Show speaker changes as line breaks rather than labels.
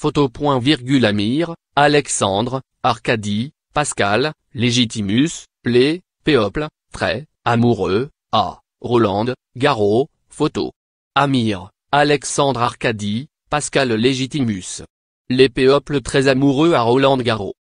Photo.
virgule Amir, Alexandre, Arcadie, Pascal, Légitimus, Les, Péople, Très, Amoureux, A, Roland, Garot, Photo. Amir, Alexandre Arcadie, Pascal Légitimus. Les Péoples
très amoureux à Roland Garot.